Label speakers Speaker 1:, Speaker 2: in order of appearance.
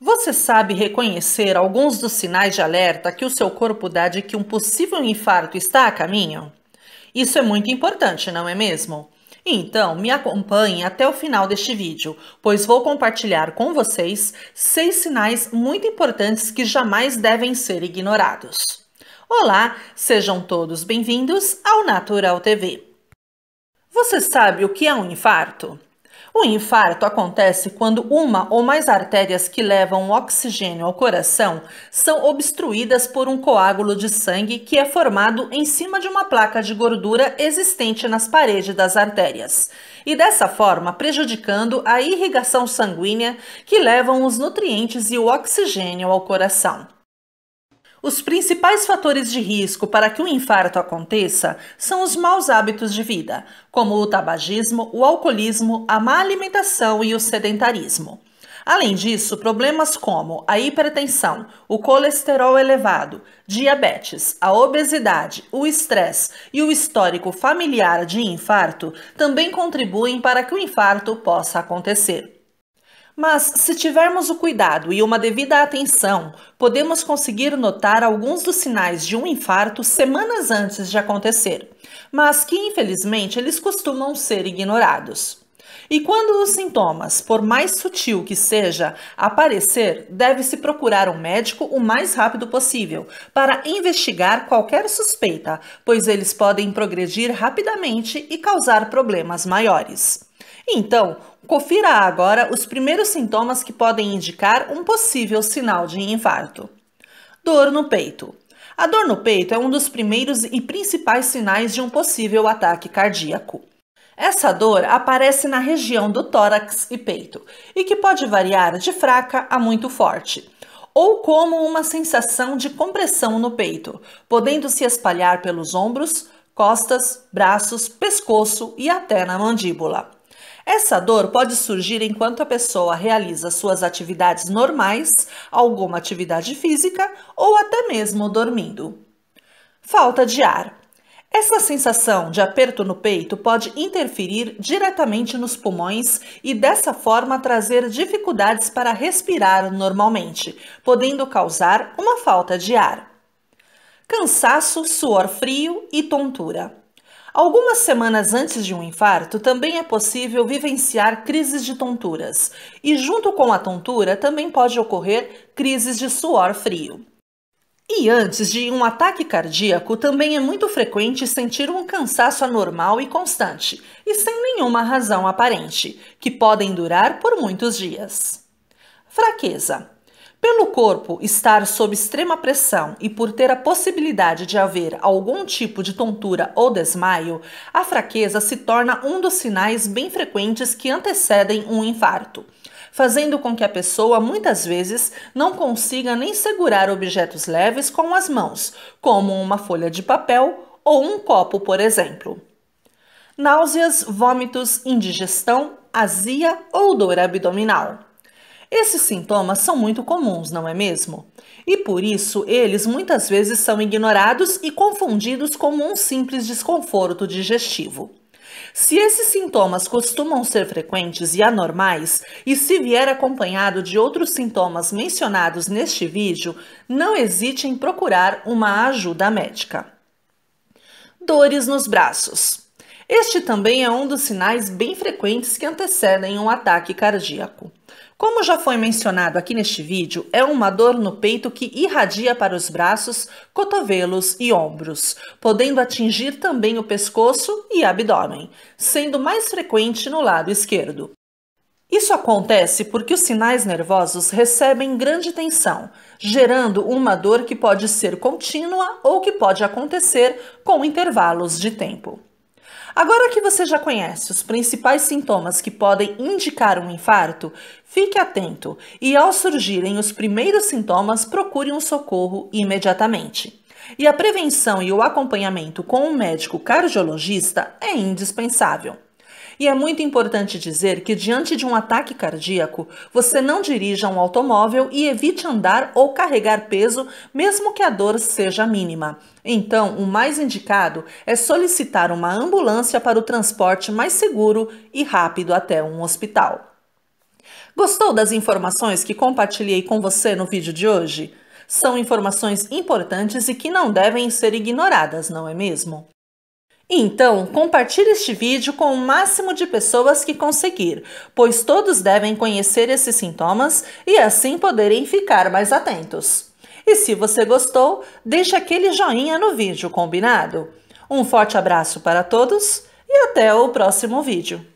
Speaker 1: Você sabe reconhecer alguns dos sinais de alerta que o seu corpo dá de que um possível infarto está a caminho? Isso é muito importante, não é mesmo? Então, me acompanhe até o final deste vídeo, pois vou compartilhar com vocês seis sinais muito importantes que jamais devem ser ignorados. Olá, sejam todos bem-vindos ao Natural TV. Você sabe o que é um infarto? O infarto acontece quando uma ou mais artérias que levam oxigênio ao coração são obstruídas por um coágulo de sangue que é formado em cima de uma placa de gordura existente nas paredes das artérias, e dessa forma prejudicando a irrigação sanguínea que levam os nutrientes e o oxigênio ao coração. Os principais fatores de risco para que o um infarto aconteça são os maus hábitos de vida, como o tabagismo, o alcoolismo, a má alimentação e o sedentarismo. Além disso, problemas como a hipertensão, o colesterol elevado, diabetes, a obesidade, o estresse e o histórico familiar de infarto também contribuem para que o infarto possa acontecer. Mas, se tivermos o cuidado e uma devida atenção, podemos conseguir notar alguns dos sinais de um infarto semanas antes de acontecer, mas que infelizmente eles costumam ser ignorados. E quando os sintomas, por mais sutil que seja, aparecer, deve-se procurar um médico o mais rápido possível para investigar qualquer suspeita, pois eles podem progredir rapidamente e causar problemas maiores. Então, confira agora os primeiros sintomas que podem indicar um possível sinal de infarto. Dor no peito. A dor no peito é um dos primeiros e principais sinais de um possível ataque cardíaco. Essa dor aparece na região do tórax e peito e que pode variar de fraca a muito forte, ou como uma sensação de compressão no peito, podendo se espalhar pelos ombros, costas, braços, pescoço e até na mandíbula. Essa dor pode surgir enquanto a pessoa realiza suas atividades normais, alguma atividade física ou até mesmo dormindo. Falta de ar. Essa sensação de aperto no peito pode interferir diretamente nos pulmões e, dessa forma, trazer dificuldades para respirar normalmente, podendo causar uma falta de ar. Cansaço, suor frio e tontura. Algumas semanas antes de um infarto, também é possível vivenciar crises de tonturas, e junto com a tontura também pode ocorrer crises de suor frio. E antes de um ataque cardíaco, também é muito frequente sentir um cansaço anormal e constante, e sem nenhuma razão aparente, que podem durar por muitos dias. Fraqueza. Pelo corpo estar sob extrema pressão e por ter a possibilidade de haver algum tipo de tontura ou desmaio, a fraqueza se torna um dos sinais bem frequentes que antecedem um infarto, fazendo com que a pessoa muitas vezes não consiga nem segurar objetos leves com as mãos, como uma folha de papel ou um copo, por exemplo. Náuseas, vômitos, indigestão, azia ou dor abdominal. Esses sintomas são muito comuns, não é mesmo? E por isso, eles muitas vezes são ignorados e confundidos como um simples desconforto digestivo. Se esses sintomas costumam ser frequentes e anormais, e se vier acompanhado de outros sintomas mencionados neste vídeo, não hesite em procurar uma ajuda médica. Dores nos braços. Este também é um dos sinais bem frequentes que antecedem um ataque cardíaco. Como já foi mencionado aqui neste vídeo, é uma dor no peito que irradia para os braços, cotovelos e ombros, podendo atingir também o pescoço e abdômen, sendo mais frequente no lado esquerdo. Isso acontece porque os sinais nervosos recebem grande tensão, gerando uma dor que pode ser contínua ou que pode acontecer com intervalos de tempo. Agora que você já conhece os principais sintomas que podem indicar um infarto, fique atento e, ao surgirem os primeiros sintomas, procure um socorro imediatamente. E a prevenção e o acompanhamento com um médico cardiologista é indispensável. E é muito importante dizer que, diante de um ataque cardíaco, você não dirija um automóvel e evite andar ou carregar peso, mesmo que a dor seja mínima. Então, o mais indicado é solicitar uma ambulância para o transporte mais seguro e rápido até um hospital. Gostou das informações que compartilhei com você no vídeo de hoje? São informações importantes e que não devem ser ignoradas, não é mesmo? Então, compartilhe este vídeo com o máximo de pessoas que conseguir, pois todos devem conhecer esses sintomas e assim poderem ficar mais atentos. E se você gostou, deixe aquele joinha no vídeo, combinado? Um forte abraço para todos e até o próximo vídeo.